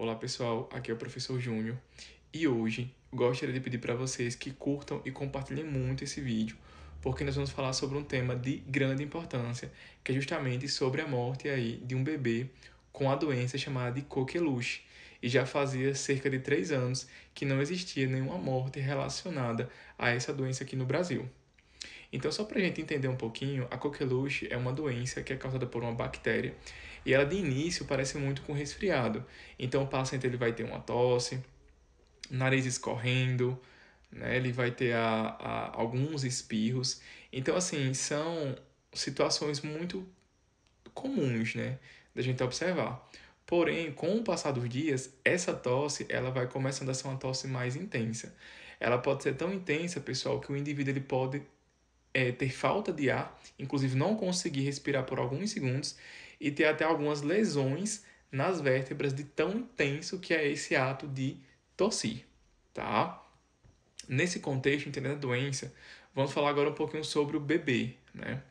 Olá pessoal, aqui é o professor Júnior e hoje gostaria de pedir para vocês que curtam e compartilhem muito esse vídeo, porque nós vamos falar sobre um tema de grande importância, que é justamente sobre a morte aí de um bebê com a doença chamada de coqueluche. E já fazia cerca de 3 anos que não existia nenhuma morte relacionada a essa doença aqui no Brasil. Então, só para a gente entender um pouquinho, a coqueluche é uma doença que é causada por uma bactéria e ela de início parece muito com resfriado. Então, o paciente ele vai ter uma tosse, nariz escorrendo, né? ele vai ter a, a, alguns espirros. Então, assim, são situações muito comuns, né, da gente observar. Porém, com o passar dos dias, essa tosse ela vai começando a ser uma tosse mais intensa. Ela pode ser tão intensa, pessoal, que o indivíduo ele pode é, ter falta de ar, inclusive não conseguir respirar por alguns segundos e ter até algumas lesões nas vértebras de tão intenso que é esse ato de tossir, tá? Nesse contexto, entendendo a doença, vamos falar agora um pouquinho sobre o bebê, né?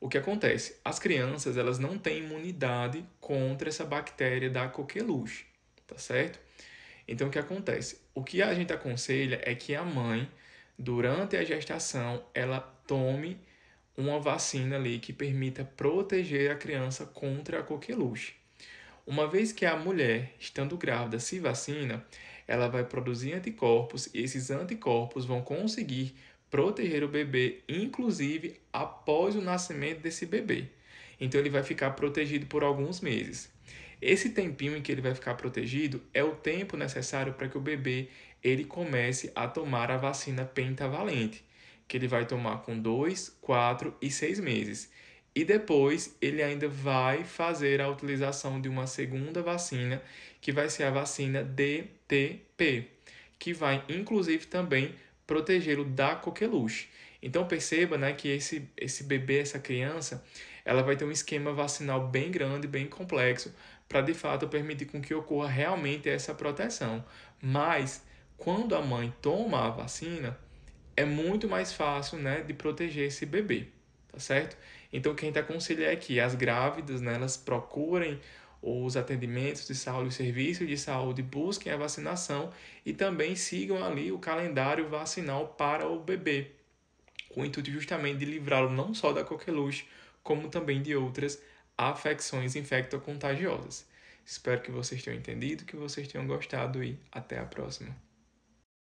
O que acontece? As crianças, elas não têm imunidade contra essa bactéria da coqueluche, tá certo? Então, o que acontece? O que a gente aconselha é que a mãe durante a gestação, ela tome uma vacina ali que permita proteger a criança contra a coqueluche. Uma vez que a mulher, estando grávida, se vacina, ela vai produzir anticorpos e esses anticorpos vão conseguir proteger o bebê, inclusive após o nascimento desse bebê. Então ele vai ficar protegido por alguns meses. Esse tempinho em que ele vai ficar protegido é o tempo necessário para que o bebê ele comece a tomar a vacina pentavalente, que ele vai tomar com 2, 4 e 6 meses. E depois ele ainda vai fazer a utilização de uma segunda vacina, que vai ser a vacina DTP, que vai inclusive também protegê-lo da coqueluche. Então perceba né, que esse, esse bebê, essa criança, ela vai ter um esquema vacinal bem grande, bem complexo, para de fato permitir com que ocorra realmente essa proteção. Mas quando a mãe toma a vacina, é muito mais fácil, né, de proteger esse bebê, tá certo? Então quem te aconselha é que as grávidas, né, elas procurem os atendimentos de saúde, os serviços de saúde, busquem a vacinação e também sigam ali o calendário vacinal para o bebê, com o intuito justamente de livrá-lo não só da coqueluche, como também de outras afecções infectocontagiosas. Espero que vocês tenham entendido, que vocês tenham gostado e até a próxima.